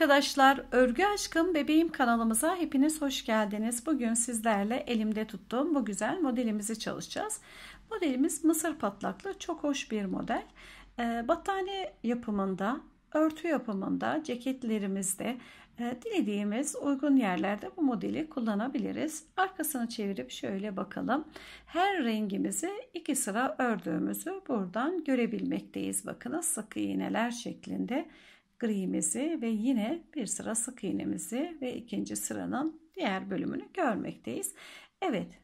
arkadaşlar, Örgü Aşkım Bebeğim kanalımıza hepiniz hoş geldiniz. Bugün sizlerle elimde tuttuğum bu güzel modelimizi çalışacağız. Modelimiz mısır patlaklı, çok hoş bir model. Ee, battaniye yapımında, örtü yapımında, ceketlerimizde, e, dilediğimiz uygun yerlerde bu modeli kullanabiliriz. Arkasını çevirip şöyle bakalım. Her rengimizi iki sıra ördüğümüzü buradan görebilmekteyiz. Bakınız sık iğneler şeklinde grimizi ve yine bir sıra sık iğnemizi ve ikinci sıranın diğer bölümünü görmekteyiz. Evet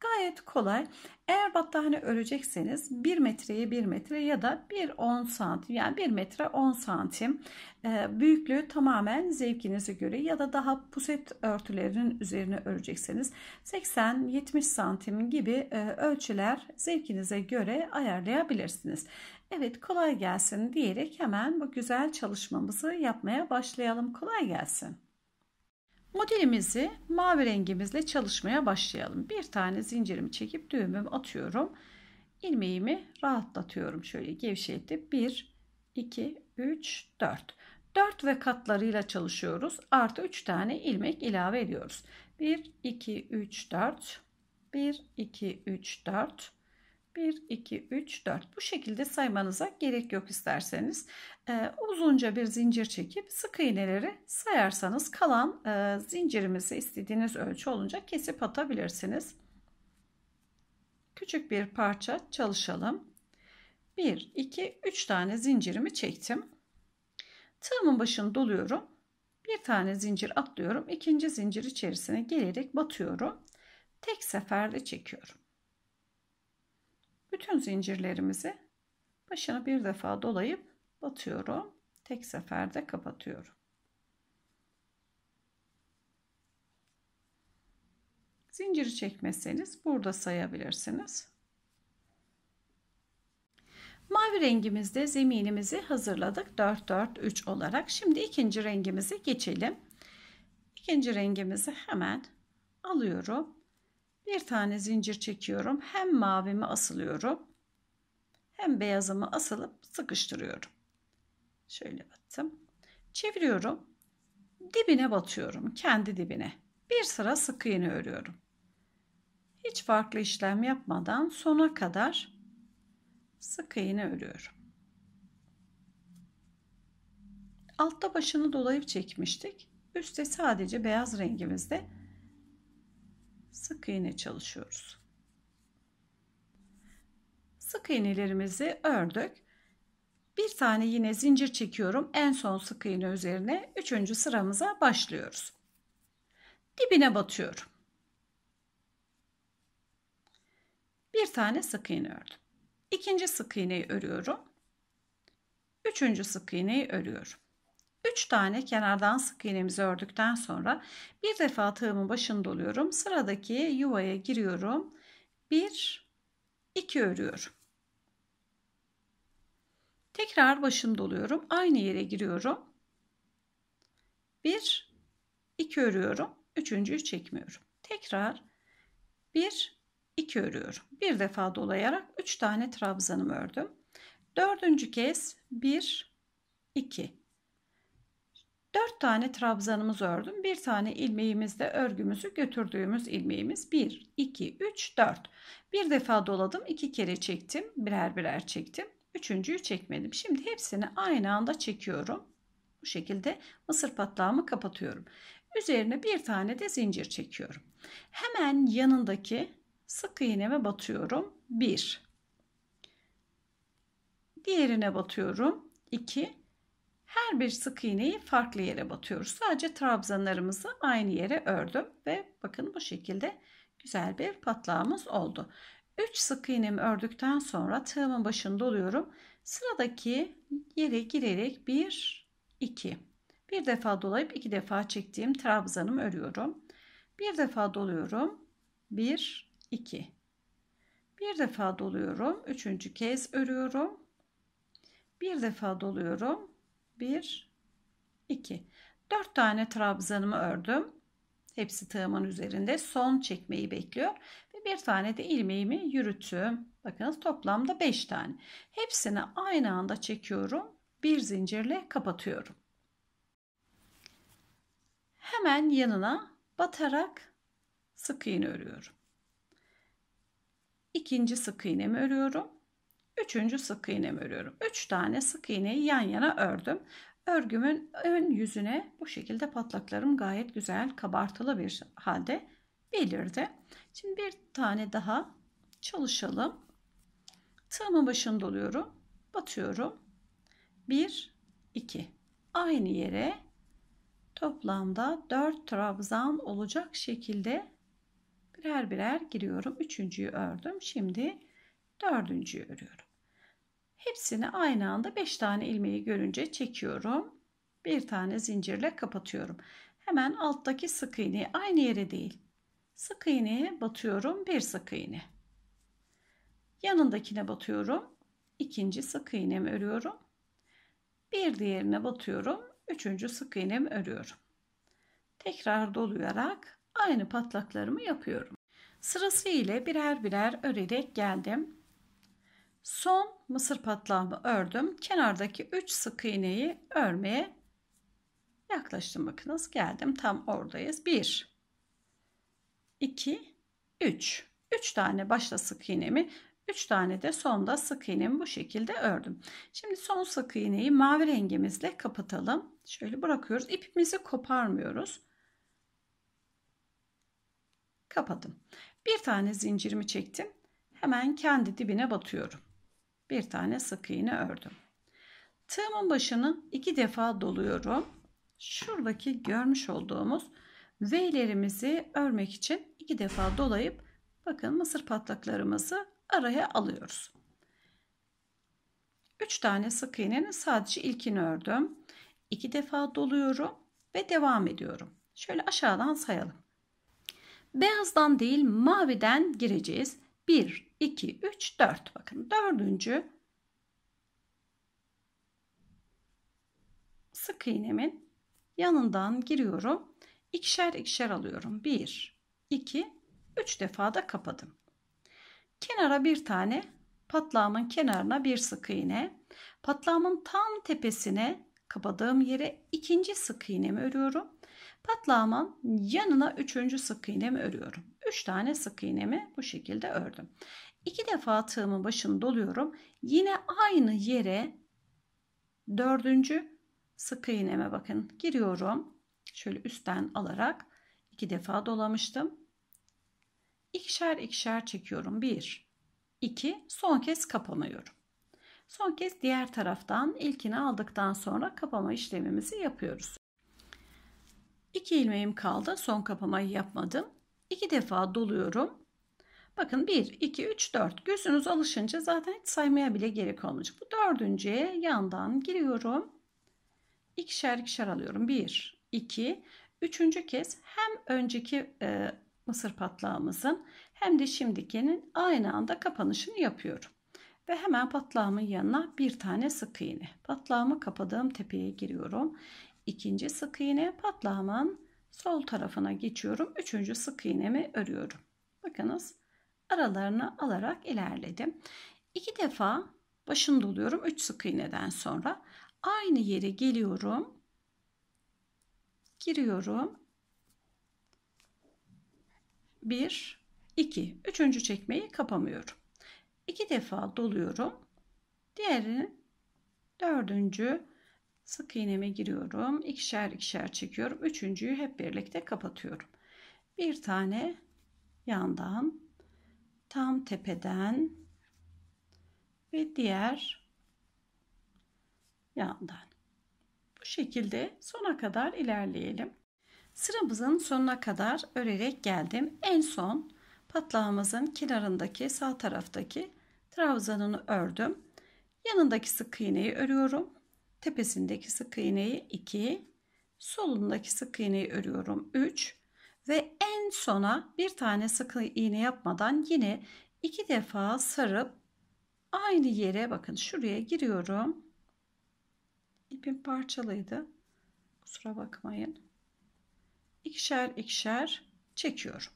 gayet kolay. Eğer battaniye örecekseniz 1 metreye 1 metre ya da 1-10 santim yani 1 metre 10 santim e, büyüklüğü tamamen zevkinize göre ya da daha puset örtülerinin üzerine örecekseniz 80-70 santim gibi e, ölçüler zevkinize göre ayarlayabilirsiniz. Evet kolay gelsin diyerek hemen bu güzel çalışmamızı yapmaya başlayalım. Kolay gelsin. Modelimizi mavi rengimizle çalışmaya başlayalım. Bir tane zincirimi çekip düğümümü atıyorum. İlmeğimi rahatlatıyorum. Şöyle gevşetip 1, 2, 3, 4. 4 ve katlarıyla çalışıyoruz. Artı 3 tane ilmek ilave ediyoruz. 1, 2, 3, 4. 1, 2, 3, 4. 1, 2, 3, 4. Bu şekilde saymanıza gerek yok isterseniz. E, uzunca bir zincir çekip sık iğneleri sayarsanız kalan e, zincirimizi istediğiniz ölçü olunca kesip atabilirsiniz. Küçük bir parça çalışalım. 1, 2, 3 tane zincirimi çektim. Tığımın başını doluyorum. Bir tane zincir atlıyorum. ikinci zincir içerisine gelerek batıyorum. Tek seferde çekiyorum. Bütün zincirlerimizi başını bir defa dolayıp batıyorum. Tek seferde kapatıyorum. Zinciri çekmezseniz burada sayabilirsiniz. Mavi rengimizde zeminimizi hazırladık 4-4-3 olarak. Şimdi ikinci rengimizi geçelim. İkinci rengimizi hemen alıyorum. Bir tane zincir çekiyorum. Hem mavimi asılıyorum. Hem beyazımı asılıp sıkıştırıyorum. Şöyle battım. Çeviriyorum. Dibine batıyorum. Kendi dibine. Bir sıra sık iğne örüyorum. Hiç farklı işlem yapmadan sona kadar sık iğne örüyorum. Altta başını dolayıp çekmiştik. üstte sadece beyaz rengimizde sık iğne çalışıyoruz. Sık iğnelerimizi ördük. Bir tane yine zincir çekiyorum. En son sık iğne üzerine 3. sıramıza başlıyoruz. Dibine batıyorum. Bir tane sık iğne ördüm. İkinci sık iğneyi örüyorum. Üçüncü sık iğneyi örüyorum. 3 tane kenardan sık iğnemizi ördükten sonra bir defa tığımın başını doluyorum. Sıradaki yuvaya giriyorum. 1 2 örüyorum. Tekrar başını doluyorum. Aynı yere giriyorum. 1 2 örüyorum. Üçüncüyü çekmiyorum. Tekrar 1 2 örüyorum. Bir defa dolayarak 3 tane trabzanımı ördüm. Dördüncü kez 1 2 4 tane trabzanımız ördüm. 1 tane ilmeğimizde örgümüzü götürdüğümüz ilmeğimiz 1, 2, 3, 4. Bir defa doladım. 2 kere çektim. Birer birer çektim. Üçüncüyü çekmedim. Şimdi hepsini aynı anda çekiyorum. Bu şekilde mısır patlağımı kapatıyorum. Üzerine bir tane de zincir çekiyorum. Hemen yanındaki sık iğneme batıyorum. 1. Diğerine batıyorum. 2 her bir sık iğneyi farklı yere batıyoruz. Sadece trabzanlarımızı aynı yere ördüm ve bakın bu şekilde güzel bir patlağımız oldu. 3 sık iğnemi ördükten sonra tığımın başını doluyorum. Sıradaki yere girerek 1 2 bir defa dolayıp iki defa çektiğim trabzanımı örüyorum. Bir defa doluyorum. 1 2 bir defa doluyorum. Üçüncü kez örüyorum. Bir defa doluyorum. 1, 2. 4 tane trabzanımı ördüm. Hepsi tığımın üzerinde. Son çekmeyi bekliyor. Ve bir tane de ilmeğimi yürüttüm. Bakınız toplamda 5 tane. Hepsini aynı anda çekiyorum. Bir zincirle kapatıyorum. Hemen yanına batarak sık iğne örüyorum. İkinci sık iğnemi örüyorum. Üçüncü sık iğnemi örüyorum. Üç tane sık iğneyi yan yana ördüm. Örgümün ön yüzüne bu şekilde patlaklarım gayet güzel kabartılı bir halde belirdi. Şimdi bir tane daha çalışalım. Tığımın başını doluyorum. Batıyorum. 1, 2. Aynı yere toplamda 4 trabzan olacak şekilde birer birer giriyorum. Üçüncüyü ördüm. Şimdi dördüncüyü örüyorum. Hepsini aynı anda 5 tane ilmeği görünce çekiyorum. Bir tane zincirle kapatıyorum. Hemen alttaki sık iğneyi aynı yere değil. Sık iğneye batıyorum bir sık iğne. Yanındakine batıyorum. ikinci sık iğnemi örüyorum. Bir diğerine batıyorum. Üçüncü sık iğnemi örüyorum. Tekrar doluyarak aynı patlaklarımı yapıyorum. Sırası ile birer birer örerek geldim. Son mısır patlağımı ördüm. Kenardaki 3 sık iğneyi örmeye yaklaştım. Bakınız geldim tam oradayız. 1 2 3 3 tane başta sık iğnemi 3 tane de sonda sık iğnemi bu şekilde ördüm. Şimdi son sık iğneyi mavi rengimizle kapatalım. Şöyle bırakıyoruz. İpimizi koparmıyoruz. Kapadım. Bir tane zincirimi çektim. Hemen kendi dibine batıyorum bir tane sık iğne ördüm. Tığımın başını iki defa doluyorum. Şuradaki görmüş olduğumuz V'lerimizi örmek için iki defa dolayıp bakın mısır patlaklarımızı araya alıyoruz. 3 tane sık iğnenin sadece ilkini ördüm. 2 defa doluyorum ve devam ediyorum. Şöyle aşağıdan sayalım. Beyazdan değil maviden gireceğiz. 1, 2, 3, 4. Bakın dördüncü sık iğnemin yanından giriyorum. İkişer ikişer alıyorum. 1, 2, 3 defa da kapadım. Kenara bir tane patlağımın kenarına bir sık iğne. Patlağımın tam tepesine kapadığım yere ikinci sık iğnemi örüyorum. Patlağımın yanına üçüncü sık iğnemi örüyorum. 3 tane sık iğnemi bu şekilde ördüm. 2 defa tığımın başını doluyorum. Yine aynı yere 4. sık iğneme bakın giriyorum. Şöyle üstten alarak 2 defa dolamıştım. İkişer ikişer çekiyorum. 1 2 son kez kapanıyorum. Son kez diğer taraftan ilkini aldıktan sonra kapama işlemimizi yapıyoruz. 2 ilmeğim kaldı. Son kapamayı yapmadım. 2 defa doluyorum. Bakın 1, 2, 3, 4. Gözünüz alışınca zaten hiç saymaya bile gerek olmayacak. Bu dördüncüye yandan giriyorum. İkişer ikişer alıyorum. 1, 2, üçüncü kez hem önceki e, mısır patlağımızın hem de şimdikinin aynı anda kapanışını yapıyorum. Ve hemen patlağımın yanına bir tane sık iğne. Patlağımı kapadığım tepeye giriyorum. İkinci sık iğne patlağımın sol tarafına geçiyorum. Üçüncü sık iğnemi örüyorum. Bakınız aralarına alarak ilerledim. İki defa başını doluyorum. Üç sık iğneden sonra aynı yere geliyorum. Giriyorum. Bir, iki. Üçüncü çekmeyi kapamıyorum. İki defa doluyorum. Diğerini dördüncü Sık iğneme giriyorum. ikişer ikişer çekiyorum. Üçüncüyü hep birlikte kapatıyorum. Bir tane yandan tam tepeden ve diğer yandan. Bu şekilde sona kadar ilerleyelim. Sıramızın sonuna kadar örerek geldim. En son patlağımızın kenarındaki sağ taraftaki trabzanını ördüm. Yanındaki sık iğneyi örüyorum tepesindeki sık iğneyi 2, solundaki sık iğneyi örüyorum 3 ve en sona bir tane sık iğne yapmadan yine iki defa sarıp aynı yere bakın şuraya giriyorum. İpim parçalıydı. Kusura bakmayın. İkişer ikişer çekiyorum.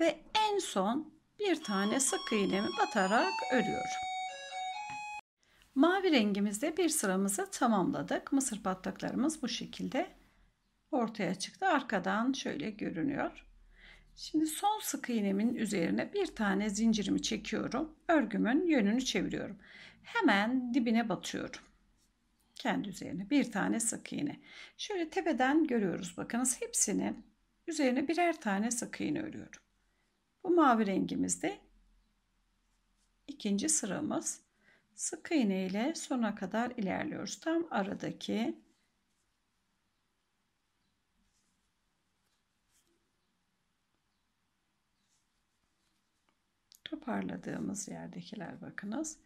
Ve en son bir tane sık iğnemi batarak örüyorum. Mavi rengimizde bir sıramızı tamamladık. Mısır patlaklarımız bu şekilde ortaya çıktı. Arkadan şöyle görünüyor. Şimdi son sık iğnemin üzerine bir tane zincirimi çekiyorum. Örgümün yönünü çeviriyorum. Hemen dibine batıyorum. Kendi üzerine bir tane sık iğne. Şöyle tepeden görüyoruz bakınız hepsinin üzerine birer tane sık iğne örüyorum. Bu mavi rengimizde ikinci sıramız sık iğne ile sona kadar ilerliyoruz. Tam aradaki toparladığımız yerdekiler bakınız.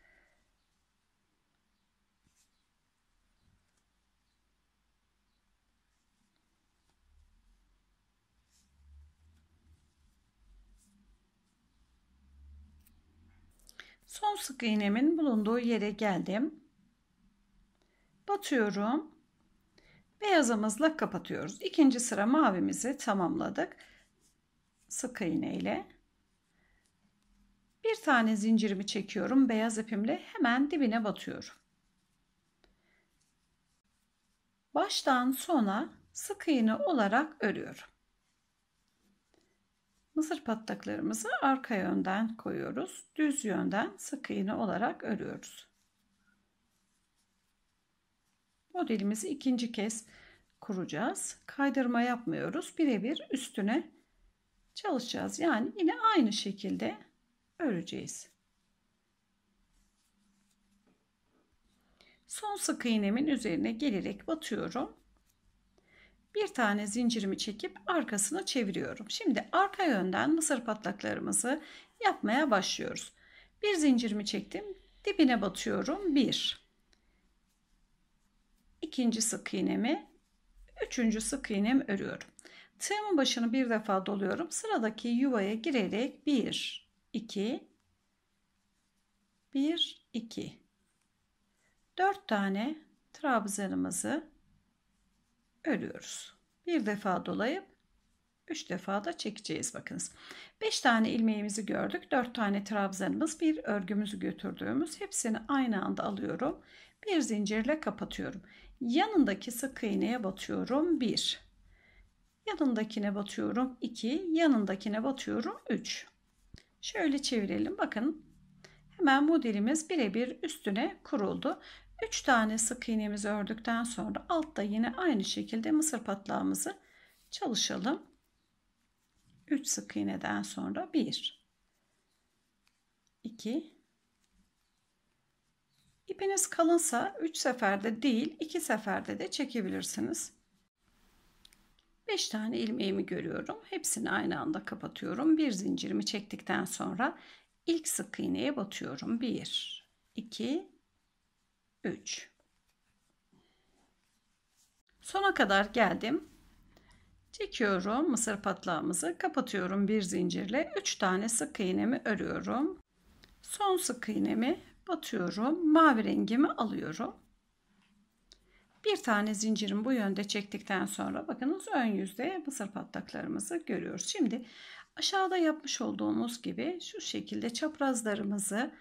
Son sık iğnemin bulunduğu yere geldim. Batıyorum. Beyazımızla kapatıyoruz. İkinci sıra mavimizi tamamladık. Sık iğne ile. Bir tane zincirimi çekiyorum. Beyaz ipimle hemen dibine batıyorum. Baştan sona sık iğne olarak örüyorum. Mısır patlaklarımızı arka yönden koyuyoruz. Düz yönden sık iğne olarak örüyoruz. Modelimizi ikinci kez kuracağız. Kaydırma yapmıyoruz. Birebir üstüne çalışacağız. Yani yine aynı şekilde öreceğiz. Son sık iğnemin üzerine gelerek batıyorum bir tane zincirimi çekip arkasını çeviriyorum. Şimdi arka yönden mısır patlaklarımızı yapmaya başlıyoruz. Bir zincirimi çektim. Dibine batıyorum. Bir, ikinci sık iğnemi, üçüncü sık iğnemi örüyorum. Tığımın başını bir defa doluyorum. Sıradaki yuvaya girerek bir, iki, bir, iki, dört tane trabzanımızı örüyoruz. Bir defa dolayıp 3 defa da çekeceğiz bakınız. 5 tane ilmeğimizi gördük. 4 tane trabzanımız, bir örgümüzü götürdüğümüz. Hepsini aynı anda alıyorum. Bir zincirle kapatıyorum. Yanındaki sık iğneye batıyorum. 1. Yanındakine batıyorum. 2. Yanındakine batıyorum. 3. Şöyle çevirelim. Bakın hemen modelimiz birebir üstüne kuruldu. 3 tane sık iğnemizi ördükten sonra altta yine aynı şekilde mısır patlağımızı çalışalım. 3 sık iğneden sonra 1 2 İpiniz kalınsa 3 seferde değil 2 seferde de çekebilirsiniz. 5 tane ilmeğimi görüyorum. Hepsini aynı anda kapatıyorum. Bir zincirimi çektikten sonra ilk sık iğneye batıyorum. 1 2 3. Sona kadar geldim. Çekiyorum mısır patlağımızı, kapatıyorum bir zincirle. 3 tane sık iğnemi örüyorum. Son sık iğnemi batıyorum. Mavi rengimi alıyorum. Bir tane zincirin bu yönde çektikten sonra bakınız ön yüzde mısır patlaklarımızı görüyoruz. Şimdi aşağıda yapmış olduğumuz gibi şu şekilde çaprazlarımızı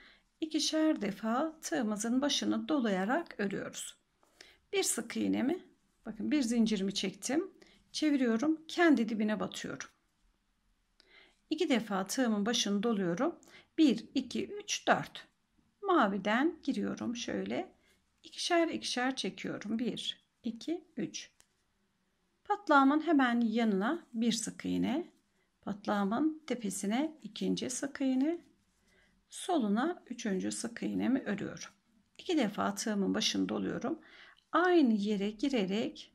ikişer defa tığımızın başını dolayarak örüyoruz. Bir sık iğnemi bakın bir zincirimi çektim. Çeviriyorum. Kendi dibine batıyorum. İki defa tığımın başını doluyorum. 1 2 3 4. Maviden giriyorum şöyle. ikişer ikişer çekiyorum. 1 2 3. Patlağımın hemen yanına bir sık iğne, patlağımın tepesine ikinci sık iğne, soluna üçüncü sık iğnemi örüyorum. İki defa tığımın başını doluyorum. Aynı yere girerek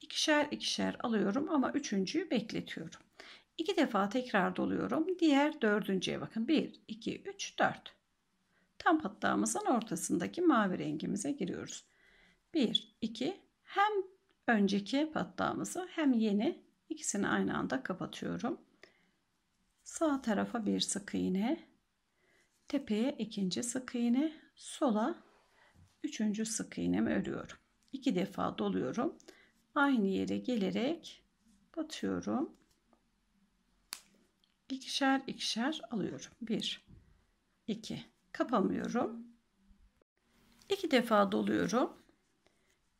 ikişer ikişer alıyorum ama üçüncüyü bekletiyorum. İki defa tekrar doluyorum. Diğer dördüncüye bakın. Bir, iki, üç, dört. Tam patlağımızın ortasındaki mavi rengimize giriyoruz. Bir, iki. hem önceki patlağımızı hem yeni ikisini aynı anda kapatıyorum. Sağ tarafa bir sık iğne, tepeye ikinci sık iğne sola üçüncü sık iğnemi örüyorum iki defa doluyorum aynı yere gelerek batıyorum ikişer ikişer alıyorum bir iki kapamıyorum iki defa doluyorum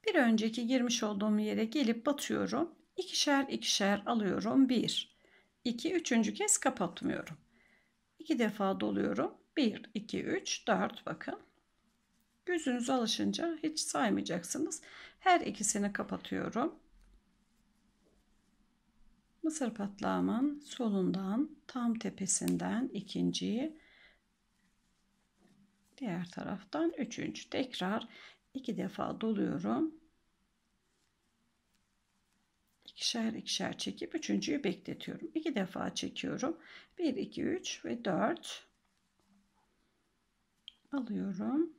bir önceki girmiş olduğum yere gelip batıyorum ikişer ikişer alıyorum bir iki üçüncü kez kapatmıyorum iki defa doluyorum 1, 2, 3, 4 bakın. Gözünüz alışınca hiç saymayacaksınız. Her ikisini kapatıyorum. Mısır patlağımın solundan tam tepesinden ikinciyi diğer taraftan üçüncü tekrar iki defa doluyorum. İkişer ikişer çekip üçüncüyü bekletiyorum. İki defa çekiyorum. 1 2 3 ve 4 alıyorum.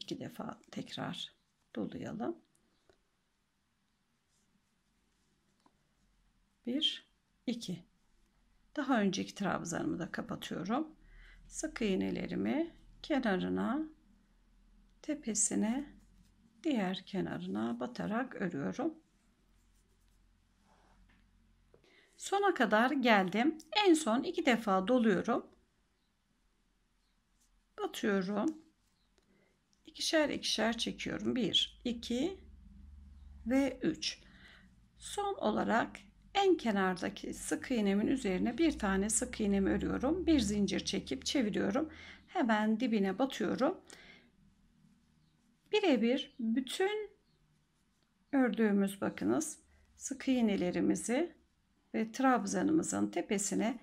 iki defa tekrar dolayalım. Bir, iki. Daha önceki trabzanımı da kapatıyorum. Sık iğnelerimi kenarına, tepesine, diğer kenarına batarak örüyorum. Sona kadar geldim. En son iki defa doluyorum batıyorum. İkişer ikişer çekiyorum. 1, 2 ve 3. Son olarak en kenardaki sık iğnemin üzerine bir tane sık iğnemi örüyorum. Bir zincir çekip çeviriyorum. Hemen dibine batıyorum. Birebir bütün ördüğümüz bakınız sık iğnelerimizi ve trabzanımızın tepesine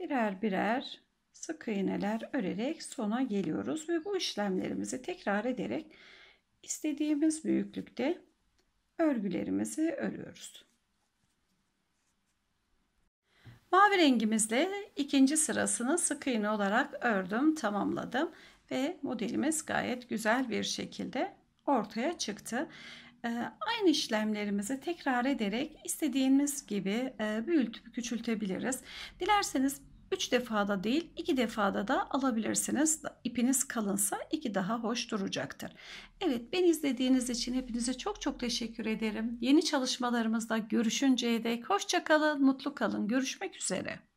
birer birer sık iğneler örerek sona geliyoruz ve bu işlemlerimizi tekrar ederek istediğimiz büyüklükte örgülerimizi örüyoruz. Mavi rengimizle ikinci sırasını sık iğne olarak ördüm, tamamladım ve modelimiz gayet güzel bir şekilde ortaya çıktı. Ee, aynı işlemlerimizi tekrar ederek istediğimiz gibi e, büyütüp küçültebiliriz. Dilerseniz 3 defada değil 2 defada da alabilirsiniz. İpiniz kalınsa 2 daha hoş duracaktır. Evet ben izlediğiniz için hepinize çok çok teşekkür ederim. Yeni çalışmalarımızda görüşünceye dek hoşçakalın, mutlu kalın. Görüşmek üzere.